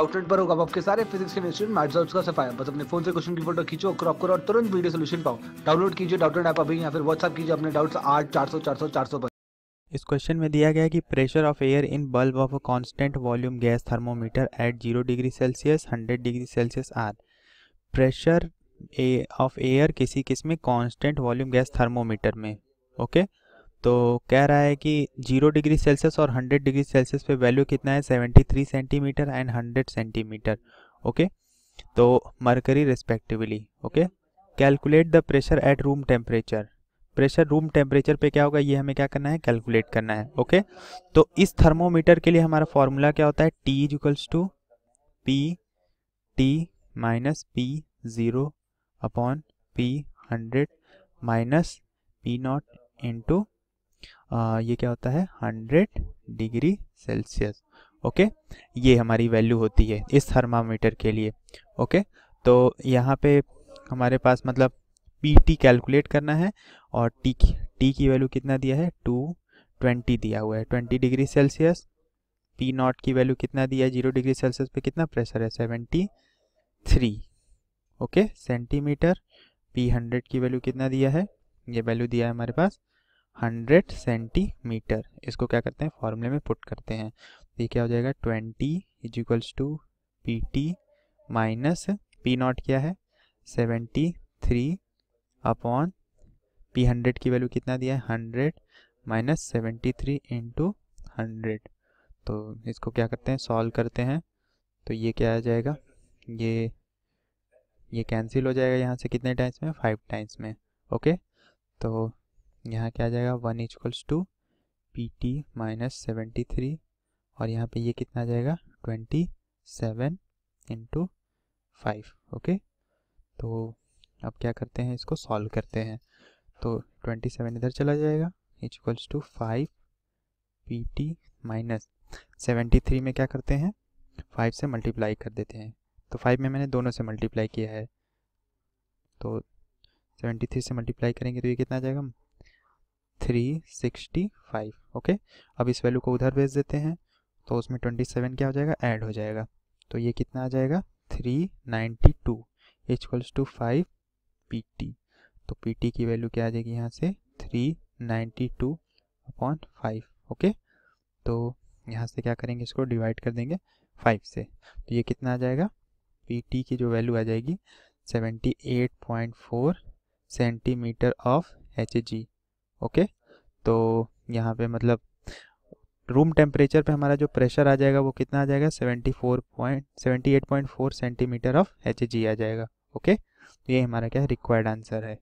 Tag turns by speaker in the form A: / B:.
A: Outlet पर होगा आपके सारे फिजिक्स केमिस्ट्री मैथ्स और उसका सफाया बस अपने फोन से क्वेश्चन की फोटो खींचो क्रॉप करो और तुरंत वीडियो सोल्यूशन पाओ डाउनलोड कीजिए डाउटलेट ऐप अभी या फिर व्हाट्सअप कीजिए अपने डाउट्स आठ चार सौ चार सौ चार सौ पर इस क्वेश्चन में दिया गया कि pressure of air in bulb of a constant volume gas thermometer at zero degree Celsius hundred degree Celsius are pressure of air किसी किस में कांस्टेंट वॉल्यूम गैस थर्मोमीटर में ओके okay? तो कह रहा है कि जीरो डिग्री सेल्सियस और हंड्रेड डिग्री सेल्सियस पे वैल्यू कितना है seventy three centimetre and hundred centimetre okay तो mercury respectively okay calculate the pressure at room temperature pressure room temperature पे क्या होगा ये हमें क्या करना है कैलकुलेट करना है ओके तो इस थर्मोमीटर के लिए हमारा फॉर्मूला क्या होता है T equals to P T minus P zero upon P hundred minus P nought into ah, ये क्या होता है हंड्रेड डिग्री सेल्सियस ओके ये हमारी वैल्यू होती है इस थर्मामीटर के लिए ओके तो यहाँ पे हमारे पास मतलब पी टी कैलकुलेट करना है और टी की टी की वैल्यू कितना दिया है टू ट्वेंटी दिया हुआ है twenty degree Celsius P nought की वैल्यू कितना दिया है जीरो डिग्री सेल्सियस पे कितना प्रेशर है seventy three okay centimetre P hundred की वैल्यू कितना दिया है ये वैल्यू दिया है हमारे पास हंड्रेड सेंटीमीटर इसको क्या करते हैं फॉर्मूले में पुट करते हैं तो ये क्या हो जाएगा twenty is equals to P T minus P nought क्या है seventy three upon P hundred की वैल्यू कितना दिया है hundred minus seventy three into hundred तो इसको क्या करते हैं सॉल्व करते हैं तो ये क्या आ जाएगा ये ये कैंसिल हो जाएगा यहाँ से कितने टाइम्स में फाइव टाइम्स में ओके तो यहाँ क्या आ जाएगा one equals to P T minus seventy three और यहाँ पे ये कितना आ जाएगा twenty seven into five okay तो अब क्या करते हैं इसको सॉल्व करते हैं तो ट्वेंटी सेवन इधर चला जाएगा equals to five P T minus seventy three में क्या करते हैं फाइव से मल्टीप्लाई कर देते हैं तो फाइव में मैंने दोनों से मल्टीप्लाई किया है तो सेवेंटी थ्री से मल्टीप्लाई करेंगे तो ये कितना आ जाएगा थ्री सिक्सटी फाइव ओके अब इस वैल्यू को उधर भेज देते हैं तो उसमें ट्वेंटी सेवन क्या हो जाएगा ऐड हो जाएगा तो ये कितना आ जाएगा three ninety two equals to five P T तो पी टी की वैल्यू क्या आ जाएगी यहाँ से three ninety two upon five okay तो यहाँ से क्या करेंगे इसको डिवाइड कर देंगे फाइव से तो ये कितना आ जाएगा पी टी की जो वैल्यू आ जाएगी seventy eight point four centimetre of H G okay तो यहाँ पे मतलब रूम टेम्परेचर पे हमारा जो प्रेशर आ जाएगा वो कितना आ जाएगा seventy four point seventy eight point four centimetre of H G आ जाएगा ओके तो ये हमारा क्या रिक्वायर्ड आंसर है